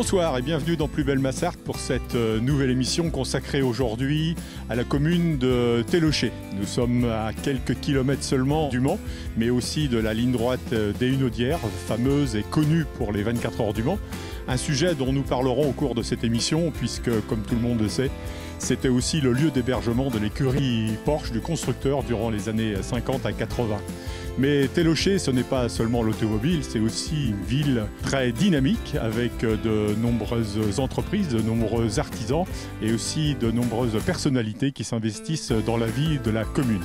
Bonsoir et bienvenue dans Plus Belle Massart pour cette euh, nouvelle émission consacrée aujourd'hui à la commune de Télocher. Nous sommes à quelques kilomètres seulement du Mans, mais aussi de la ligne droite euh, des Hunaudières, fameuse et connue pour les 24 heures du Mans. Un sujet dont nous parlerons au cours de cette émission, puisque, comme tout le monde le sait, c'était aussi le lieu d'hébergement de l'écurie Porsche du constructeur durant les années 50 à 80. Mais Télocher, ce n'est pas seulement l'automobile, c'est aussi une ville très dynamique avec de nombreuses entreprises, de nombreux artisans et aussi de nombreuses personnalités qui s'investissent dans la vie de la commune.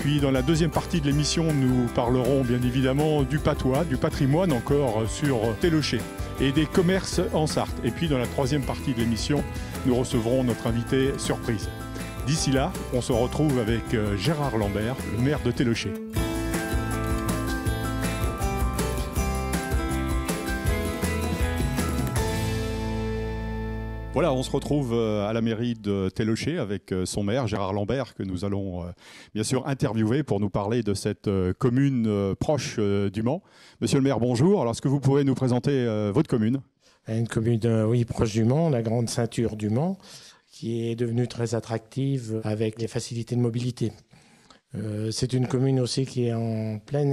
Puis dans la deuxième partie de l'émission, nous parlerons bien évidemment du patois, du patrimoine encore sur Télocher et des commerces en Sarthe. Et puis dans la troisième partie de l'émission, nous recevrons notre invité surprise. D'ici là, on se retrouve avec euh, Gérard Lambert, le maire de Télocher. on se retrouve euh, à la mairie de Télocher avec euh, son maire Gérard Lambert que nous allons euh, bien sûr interviewer pour nous parler de cette commune proche du Mans. Monsieur le maire, bonjour. Alors, est-ce que vous pouvez nous présenter votre commune Une commune, oui, proche du Mans, la grande ceinture du Mans, qui est devenue très attractive avec les facilités de mobilité. c'est une commune aussi qui est en pleine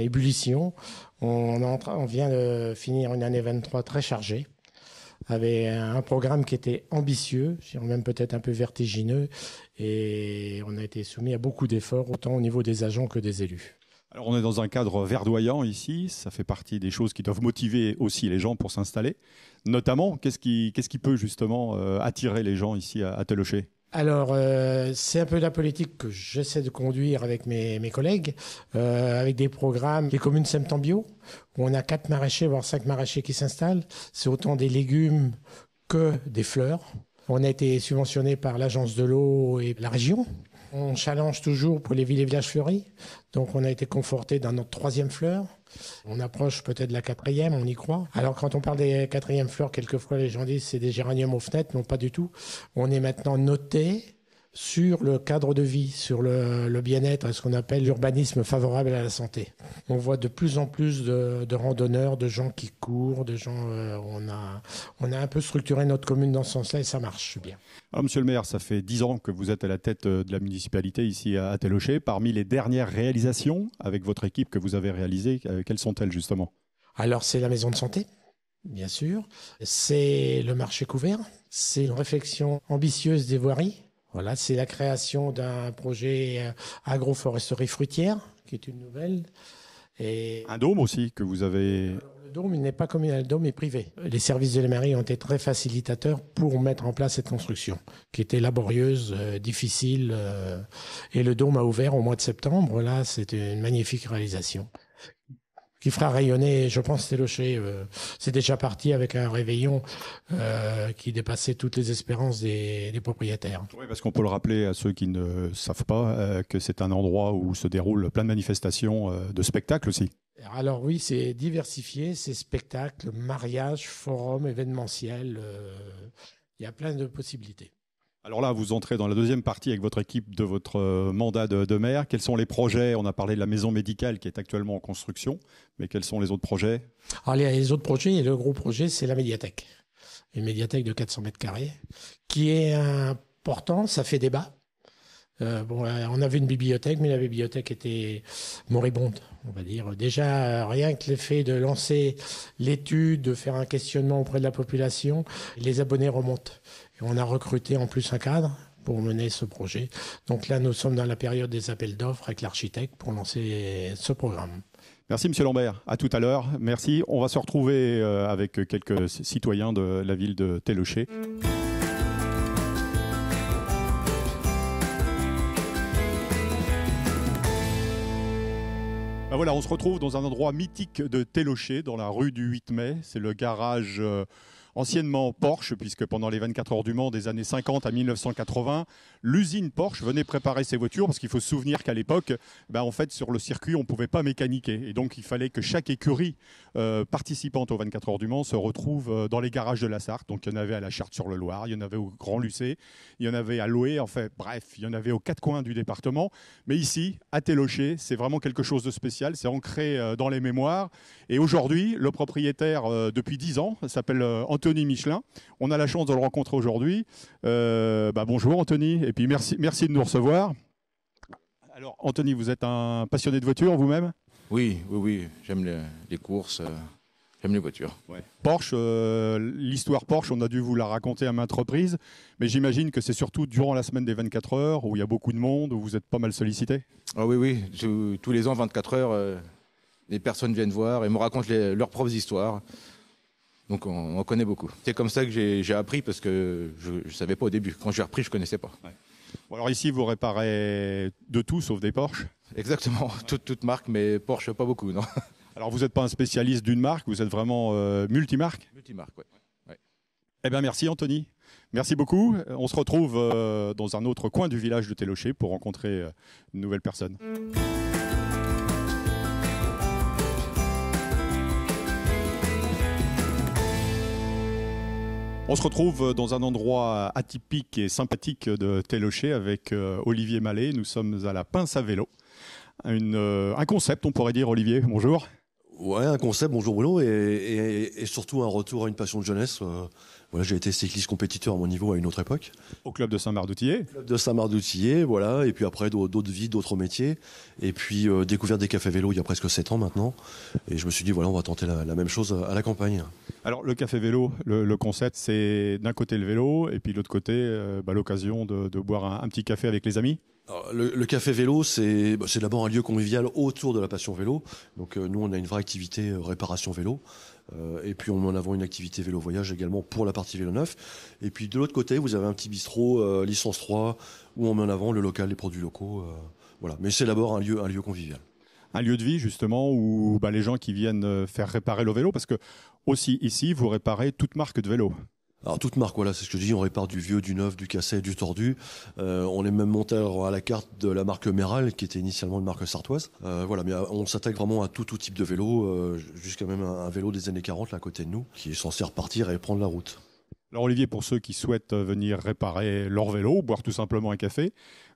ébullition. On, on vient de finir une année 23 très chargée avait un programme qui était ambitieux, même peut-être un peu vertigineux, et on a été soumis à beaucoup d'efforts, autant au niveau des agents que des élus. Alors on est dans un cadre verdoyant ici, ça fait partie des choses qui doivent motiver aussi les gens pour s'installer. Notamment, qu'est-ce qui, peut justement euh, attirer les gens ici à, à alors, euh, c'est un peu la politique que j'essaie de conduire avec mes, collègues, euh, avec des programmes des communes Semtambio, où on a quatre maraîchers, voire cinq maraîchers qui s'installent. C'est autant des légumes que des fleurs. On a été subventionné par l'agence de l'eau et la région. On challenge toujours pour les villes et villages fleuris. Donc, on a été conforté dans notre troisième fleur. On approche peut-être la quatrième, on y croit. Alors quand on parle des quatrièmes fleurs, quelquefois les gens disent c'est des géraniums aux fenêtres, non pas du tout. On est maintenant noté sur le cadre de vie, sur le, bien-être, ce qu'on appelle l'urbanisme favorable à la santé. On voit de plus en plus de, randonneurs, de gens qui courent, de gens. Euh, on, a, on a un peu structuré notre commune dans ce sens-là et ça marche bien. Alors, ah, monsieur le maire, ça fait dix ans que vous êtes à la tête euh, de la municipalité ici à Télocher. Parmi les dernières réalisations avec votre équipe que vous avez réalisées, euh, quelles sont-elles justement Alors, c'est la maison de santé bien sûr. C'est le marché couvert, c'est une réflexion ambitieuse des voiries voilà, c'est la création d'un projet euh, agroforesterie fruitière, qui est une nouvelle. Et un dôme aussi que vous avez. Le dôme, il n'est pas communal, le dôme est privé. Les services de la mairie ont été très facilitateurs pour mettre en place cette construction, qui était laborieuse, euh, difficile. Euh, et le dôme a ouvert au mois de septembre. Là, c'est une magnifique réalisation qui fera rayonner, je pense, c'est euh, c'est déjà parti avec un réveillon euh, qui dépassait toutes les espérances des, propriétaires. Oui, parce qu'on peut le rappeler à ceux qui ne savent pas euh, que c'est un endroit où se déroulent plein de manifestations de spectacles aussi. Alors oui, c'est diversifié, c'est spectacles, mariage, forum événementiel. Il y a plein de possibilités. Alors là, vous entrez dans la deuxième partie avec votre équipe de votre euh, mandat de, maire. Quels sont les projets On a parlé de la maison médicale qui est actuellement en construction, mais quels sont les autres projets Alors les, autres projets, le gros projet, c'est la médiathèque. Une médiathèque de 400 mètres carrés, qui est important, ça fait débat. Euh, bon, on avait une bibliothèque, mais la bibliothèque était moribonde, on va dire. Déjà, rien que le fait de lancer l'étude, de faire un questionnement auprès de la population, les abonnés remontent on a recruté en plus un cadre pour mener ce projet. Donc là, nous sommes dans la période des appels d'offres avec l'architecte pour lancer ce programme. Merci Monsieur Lambert, à tout à l'heure. Merci. On va se retrouver euh, avec quelques citoyens de la ville de Télocher. Ben voilà, on se retrouve dans un endroit mythique de télochet dans la rue du 8 mai. C'est le garage. Euh, anciennement Porsche, puisque pendant les 24 heures du Mans des années 50 à 1980, l'usine Porsche venait préparer ses voitures parce qu'il faut se souvenir qu'à l'époque, ben, en fait, sur le circuit, on ne pouvait pas mécaniquer. Et donc, il fallait que chaque écurie euh, participante aux 24 heures du Mans se retrouve euh, dans les garages de la Sarthe. Donc, il y en avait à la Charte-sur-le-Loire, il y en avait au Grand Lucé, il y en avait à Loé, en fait, bref, il y en avait aux quatre coins du département. Mais ici, à Télocher, c'est vraiment quelque chose de spécial, c'est ancré euh, dans les mémoires. Et aujourd'hui, le propriétaire, depuis 10 ans, s'appelle Anthony Michelin. On a la chance de le rencontrer aujourd'hui. Ben, bonjour Anthony et puis merci, merci de nous recevoir. Alors, Anthony, vous êtes un passionné de voitures vous-même Oui, oui, oui. J'aime les, courses, euh, j'aime les voitures. Porsche, euh, l'histoire Porsche, on a dû vous la raconter à maintes reprises, mais j'imagine que c'est surtout durant la semaine des 24 heures où il y a beaucoup de monde, où vous êtes pas mal sollicité Ah oui, oui. tous les ans, 24 heures, euh, les personnes viennent voir et me racontent leurs propres histoires. Donc on, connaît beaucoup. C'est comme ça que j'ai appris parce que je ne savais pas au début. Quand j'ai repris, je ne connaissais pas. alors ici, vous réparez de tout sauf des Porsche Exactement, toutes marques, mais Porsche pas beaucoup, non. Alors vous n'êtes pas un spécialiste d'une marque, vous êtes vraiment euh, multimarque Multimarque, oui. Eh bien merci Anthony. Merci beaucoup. On se retrouve euh, dans un autre coin du village de Télocher pour rencontrer euh, une nouvelle personne. On se retrouve euh, dans un endroit euh, atypique et sympathique de Télocher avec euh, Olivier Mallet. Nous sommes à la pince à vélo. un concept, on pourrait dire, Olivier. Bonjour. Ouais, un concept, bonjour Bruno, et surtout un retour à une passion de jeunesse. Voilà, j'ai été cycliste compétiteur à mon niveau à une autre époque. Au club de Saint-Marc-d'Outillet Club de saint marc voilà. Et puis après, d'autres vies, d'autres métiers. Et puis, euh, découvert des cafés vélo il y a presque 7 ans maintenant. Et je me suis dit, voilà, on va tenter la, même chose à la campagne. Alors, le café vélo, le, concept, c'est d'un côté le vélo, et puis de l'autre côté, euh, bah, l'occasion de, boire un, petit café avec les amis le, café vélo, bah, c'est d'abord un lieu convivial autour de la passion vélo. Donc euh, nous, on a une vraie activité réparation vélo. Euh, et puis on en avant une activité vélo voyage également pour la partie vélo neuf. Et puis de l'autre côté, vous avez un petit bistrot euh, licence 3 où on met en avant le local, les produits locaux. Euh, voilà. Mais c'est d'abord un lieu, un lieu convivial. Un lieu de vie justement où bah, les gens qui viennent faire réparer le vélo, parce que aussi ici, vous réparez toute marque de vélo. Alors toute marque, voilà, c'est ce que je dis, on répare du vieux, du neuf, du cassé, du tordu. Euh, on est même monté à la carte de la marque Méral, qui était initialement une marque sartoise. Euh, voilà, mais euh, on s'attaque vraiment à tout, tout type de vélo, jusqu'à même un, vélo des années 40 là, à côté de nous, qui est censé repartir et prendre la route. Alors Olivier, pour ceux qui souhaitent venir réparer leur vélo, boire tout simplement un café,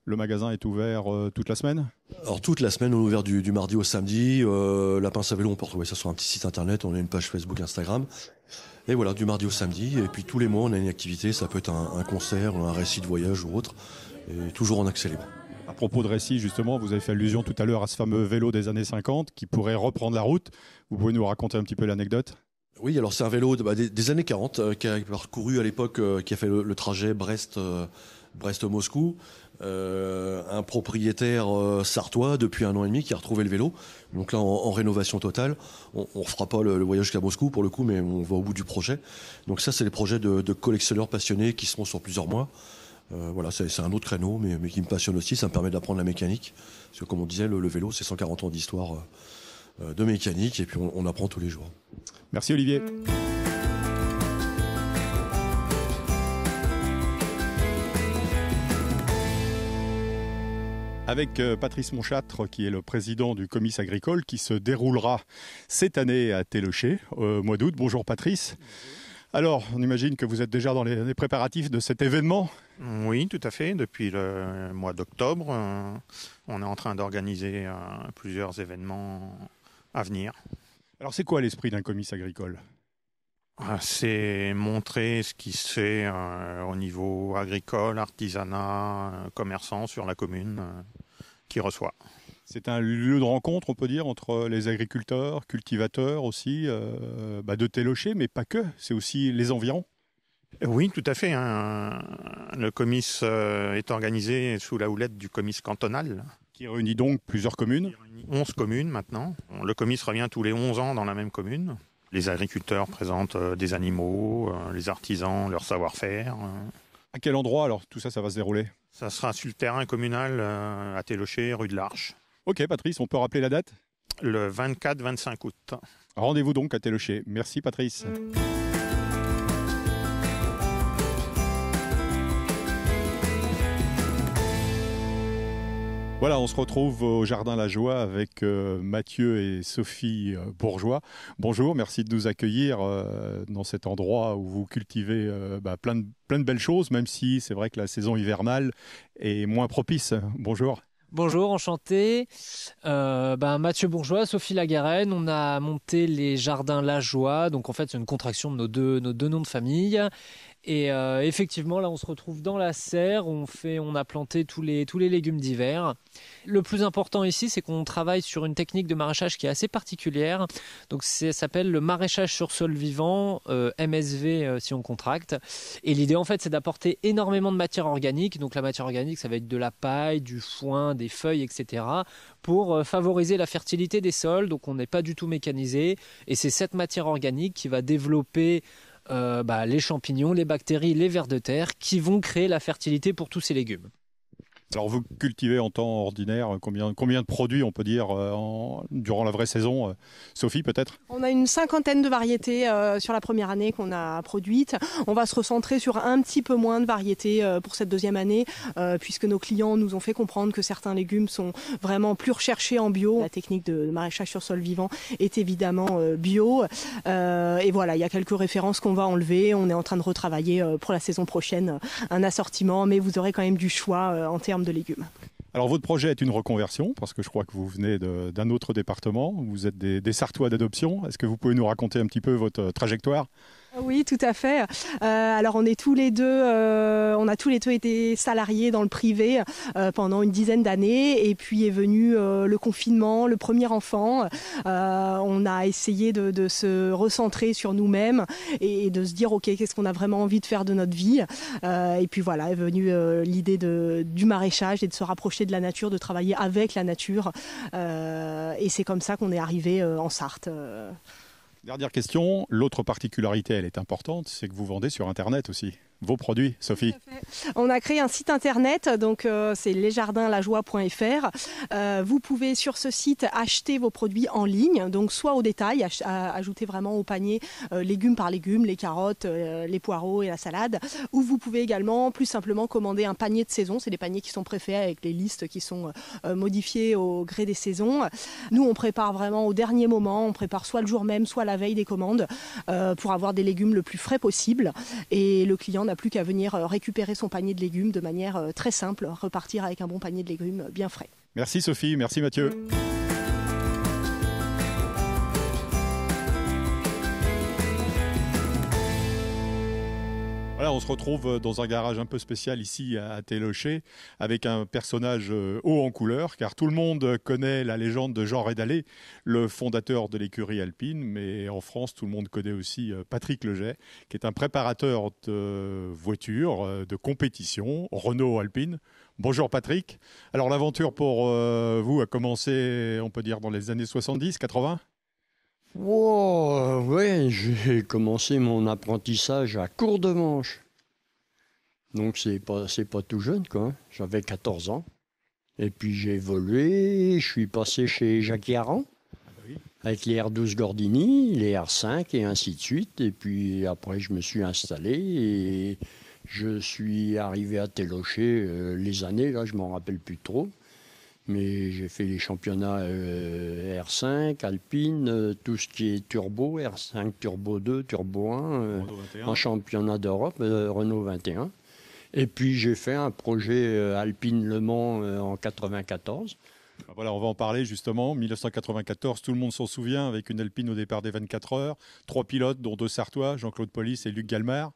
le magasin est ouvert euh, toute la semaine Alors toute la semaine, on est ouvert du, mardi au samedi. Euh, la pince à vélo, on peut retrouver ça sur un petit site internet, on a une page Facebook, Instagram. Et voilà, du mardi au samedi. Et puis tous les mois, on a une activité, ça peut être un, un concert, un récit de voyage ou autre, et toujours en accélérant. À propos de récits, justement, vous avez fait allusion tout à l'heure à ce fameux vélo des années 50 qui pourrait reprendre la route. Vous pouvez nous raconter un petit peu l'anecdote oui, alors c'est un vélo bah, des, années 40 euh, qui a parcouru à l'époque, qui a fait le, trajet Brest, Brest-Moscou, euh, un propriétaire euh, sartois depuis un an et demi qui a retrouvé le vélo. Donc là, en, rénovation totale, on ne fera pas le, voyage jusqu'à Moscou pour le coup, mais on va au bout du projet. Donc ça, c'est les projets de, collectionneurs passionnés qui seront sur plusieurs mois. Euh, voilà, c'est un autre créneau, mais, qui me passionne aussi. Ça me permet d'apprendre la mécanique. Parce que comme on disait, le, vélo, c'est 140 ans d'histoire de mécanique, et puis on apprend tous les jours. Merci Olivier. avec euh, Patrice Monchâtre, qui est le président du Comice agricole, qui se déroulera cette année à Télocher, au mois d'août. Bonjour Patrice. Alors, on imagine que vous êtes déjà dans les préparatifs de cet événement Oui, tout à fait. Depuis le mois d'octobre, euh, on est en train d'organiser euh, plusieurs événements à venir. Alors, c'est quoi l'esprit d'un comice agricole ah, c'est montrer ce qui se fait au niveau agricole, artisanat, commerçant sur la commune reçoit. C'est un lieu de rencontre, on peut dire, entre les agriculteurs, cultivateurs aussi, euh, bah, de Télocher, mais pas que, c'est aussi les environs. Oui, tout à fait. Hein. Le comice euh, est organisé sous la houlette du comice cantonal. Qui réunit donc plusieurs communes 11 communes maintenant. Le comice revient tous les 11 ans dans la même commune. Les agriculteurs présentent euh, des animaux, les artisans leur savoir-faire. À quel endroit alors tout ça, ça va se dérouler Ça sera sur le terrain communal euh, à Télocher, rue de l'Arche. Ok Patrice, on peut rappeler la date Le 24-25 août. Rendez-vous donc à Télocher. Merci Patrice. Voilà, on se retrouve au Jardin La Joie avec euh, Mathieu et Sophie euh, Bourgeois. Bonjour, merci de nous accueillir euh, dans cet endroit où vous cultivez bah, plein, de, belles choses, même si c'est vrai que la saison hivernale est moins propice. Bonjour. Bonjour, enchanté. Bah, Mathieu Bourgeois, Sophie Lagarenne, on a monté les jardins La Joie. Donc en fait, c'est une contraction de nos deux noms de famille. Et euh, effectivement, là, on se retrouve dans la serre. On fait, on a planté tous les légumes d'hiver. Le plus important ici, c'est qu'on travaille sur une technique de maraîchage qui est assez particulière. Donc, ça s'appelle le maraîchage sur sol vivant, euh, MSV euh, si on contracte. Et l'idée, en fait, c'est d'apporter énormément de matière organique. Donc, la matière organique, ça va être de la paille, du foin, des feuilles, etc. Pour favoriser la fertilité des sols. Donc, on n'est pas du tout mécanisé. Et c'est cette matière organique qui va développer euh, bah, les champignons, les bactéries, les vers de terre qui vont créer la fertilité pour tous ces légumes. Alors vous cultivez en temps ordinaire euh, combien, combien de produits on peut dire euh, durant la vraie saison euh, Sophie peut-être On a une cinquantaine de variétés sur la première année qu'on a produite On va se recentrer sur un petit peu moins de variétés pour cette deuxième année puisque nos clients nous ont fait comprendre que certains légumes sont vraiment plus recherchés en bio. La technique de maraîchage sur sol vivant est évidemment bio. et voilà, il y a quelques références qu'on va enlever. On est en train de retravailler pour la saison prochaine un assortiment mais vous aurez quand même du choix en termes de légumes. Alors votre projet est une reconversion, parce que je crois que vous venez d'un autre département, vous êtes des, des Sartois d'adoption. Est-ce que vous pouvez nous raconter un petit peu votre euh, trajectoire ah oui, tout à fait. Euh, alors on est tous les deux, euh, on a tous les deux été salariés dans le privé euh, pendant une dizaine d'années, et puis est venu le confinement, le premier enfant. on a essayé de, se recentrer sur nous-mêmes et, de se dire ok, qu'est-ce qu'on a vraiment envie de faire de notre vie. et puis voilà, est venue l'idée du maraîchage et de se rapprocher de la nature, de travailler avec la nature. et c'est comme ça qu'on est arrivé en Sarthe. Dernière question, l'autre particularité, elle est importante, c'est que vous vendez sur Internet aussi vos produits, Sophie. On a créé un site internet, donc euh, c'est lesjardinslajoie.fr. Euh, vous pouvez sur ce site acheter vos produits en ligne, donc soit au détail, ajouter vraiment au panier euh, légumes par légumes, les carottes, les poireaux et la salade, ou vous pouvez également plus simplement commander un panier de saison. C'est des paniers qui sont préférés avec les listes qui sont modifiées au gré des saisons. Nous, on prépare vraiment au dernier moment, on prépare soit le jour même, soit la veille des commandes pour avoir des légumes le plus frais possible et le client n'a plus qu'à venir euh, récupérer son panier de légumes de manière euh, très simple, repartir avec un bon panier de légumes euh, bien frais. Merci Sophie, merci Mathieu. on se retrouve euh, dans un garage un peu spécial ici à Télocher avec un personnage euh, haut en couleur, car tout le monde connaît la légende de Jean Rédalé, le fondateur de l'écurie alpine, mais en France, tout le monde connaît aussi euh, Patrick Leget, qui est un préparateur de voitures de compétition, Renault Alpine. Bonjour Patrick. Alors l'aventure pour vous a commencé, on peut dire, dans les années 70, 80 Wow, j'ai commencé mon apprentissage à court de manche. Donc c'est pas pas tout jeune quoi. Hein. J'avais 14 ans. Et puis j'ai évolué, je suis passé chez Jacques Yaran avec les R12 Gordini, les R5 et ainsi de suite. Et puis après je me suis installé et je suis arrivé à Télocher euh, les années là, je m'en rappelle plus trop. Mais j'ai fait les championnats euh, R5, Alpine, euh, tout ce qui est turbo, R5, Turbo 2, Turbo 1, euh, en championnat d'Europe, Renault 21. Et puis j'ai fait un projet Alpine Le Mans en 1994. Ah, voilà, on va en parler justement. 1994, tout le monde s'en souvient, avec une Alpine au départ des 24 heures, trois pilotes, dont deux Sartois, Jean-Claude Polis et Luc Galmar.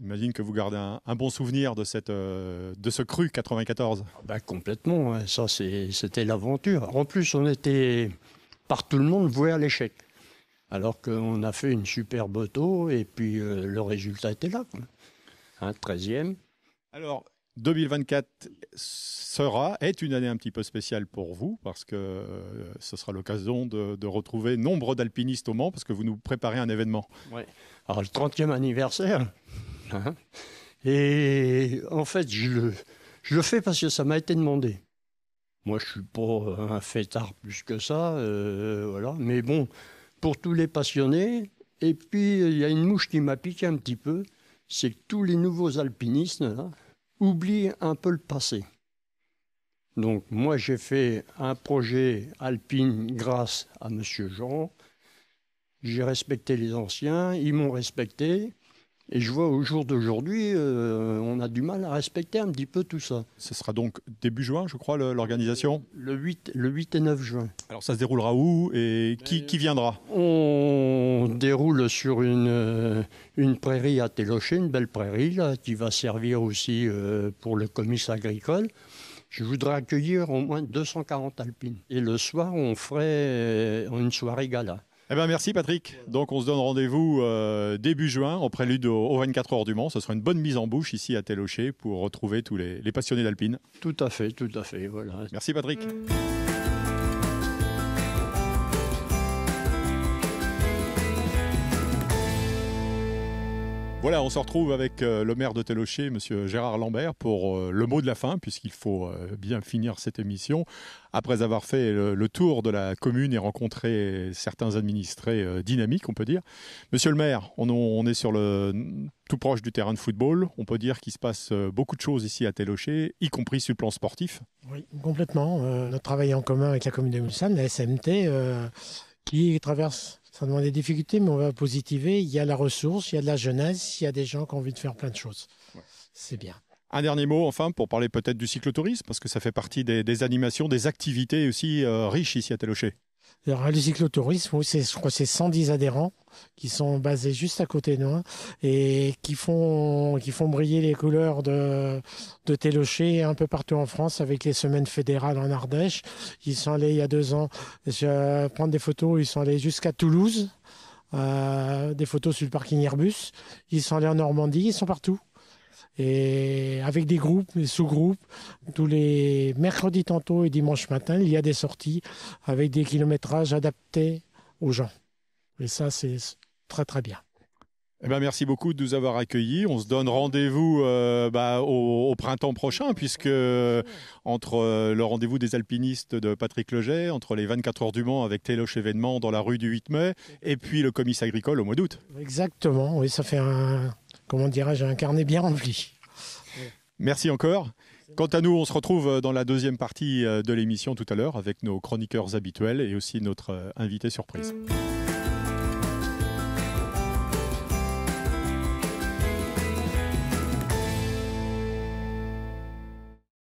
J'imagine que vous gardez un, bon souvenir de, cette, euh, de ce cru 94. Ah ben bah, complètement, hein. ça c'était l'aventure. En plus, on était par tout le monde voué à l'échec. Alors qu'on a fait une superbe auto et puis euh, le résultat était là. 13e. Hein, Alors, 2024 sera, est une année un petit peu spéciale pour vous parce que euh, ce sera l'occasion de, retrouver nombre d'alpinistes au Mans parce que vous nous préparez un événement. Oui, Alors, le 30e anniversaire Hein. et en fait, je le, je fais parce que ça m'a été demandé. Moi, je suis pas un fêtard plus que ça, euh, voilà. Mais bon, pour tous les passionnés. Et puis, il y a une mouche qui m'a piqué un petit peu, c'est que tous les nouveaux alpinistes oublient un peu le passé. Donc, moi, j'ai fait un projet alpine grâce à Monsieur Jean. J'ai respecté les anciens, ils m'ont respecté. Et je vois au jour d'aujourd'hui, euh, on a du mal à respecter un petit peu tout ça. Ce sera donc début juin, je crois, l'organisation le, 8, le 8 et 9 juin. Alors ça se déroulera où et qui, euh, viendra On déroule sur une, une prairie à Télocher, une belle prairie, là, qui va servir aussi euh, pour le comice agricole. Je voudrais accueillir au moins 240 alpines. Et le soir, on ferait une soirée gala. Eh ben, merci Patrick. Donc on se donne rendez-vous euh, début juin en prélude aux 24 heures du Mans. Ce sera une bonne mise en bouche ici à Télocher pour retrouver tous les, passionnés d'alpine. Tout à fait, tout à fait. Voilà. Merci Patrick. Voilà, on se retrouve avec euh, le maire de Télocher, monsieur Gérard Lambert, pour euh, le mot de la fin, puisqu'il faut euh, bien finir cette émission. Après avoir fait le tour de la commune et rencontré certains administrés dynamiques, on peut dire. Monsieur le maire, on est sur le tout proche du terrain de football. On peut dire qu'il se passe beaucoup de choses ici à Télocher, y compris sur le plan sportif. Oui, complètement. notre travail en commun avec la commune de Mulsanne, la SMT, qui traverse ça demande des difficultés, mais on va positiver. Il y a la ressource, il y a de la jeunesse, il y a des gens qui ont envie de faire plein de choses. C'est bien. Un dernier mot, enfin, pour parler peut-être du cyclotourisme, parce que ça fait partie des, animations, des activités aussi euh, riches ici à Télocher le cyclotourisme, oui, je c'est 110 adhérents qui sont basés juste à côté de nous hein, et qui font, qui font briller les couleurs de, de Télocher un peu partout en France avec les semaines fédérales en Ardèche. Ils sont allés il y a deux ans prendre des photos, ils sont allés jusqu'à Toulouse, euh, des photos sur le parking Airbus. Ils sont allés en Normandie, ils sont partout et avec des groupes, des sous-groupes. Tous les mercredis tantôt et dimanche matin, il y a des sorties avec des kilométrages adaptés aux gens. Et ça, c'est très très bien. Eh ben, merci beaucoup de nous avoir accueillis. On se donne rendez-vous euh, bah, au, printemps prochain, puisque euh, entre euh, le rendez-vous des alpinistes de Patrick Leger, entre les 24 heures du Mans avec Téloche événement dans la rue du 8 mai, et puis le commissaire agricole au mois d'août. Exactement, oui, ça fait un, comment dirais-je, un carnet bien rempli. Merci encore. Quant à nous, on se retrouve dans la deuxième partie euh, de l'émission tout à l'heure avec nos chroniqueurs habituels et aussi notre euh, invité surprise.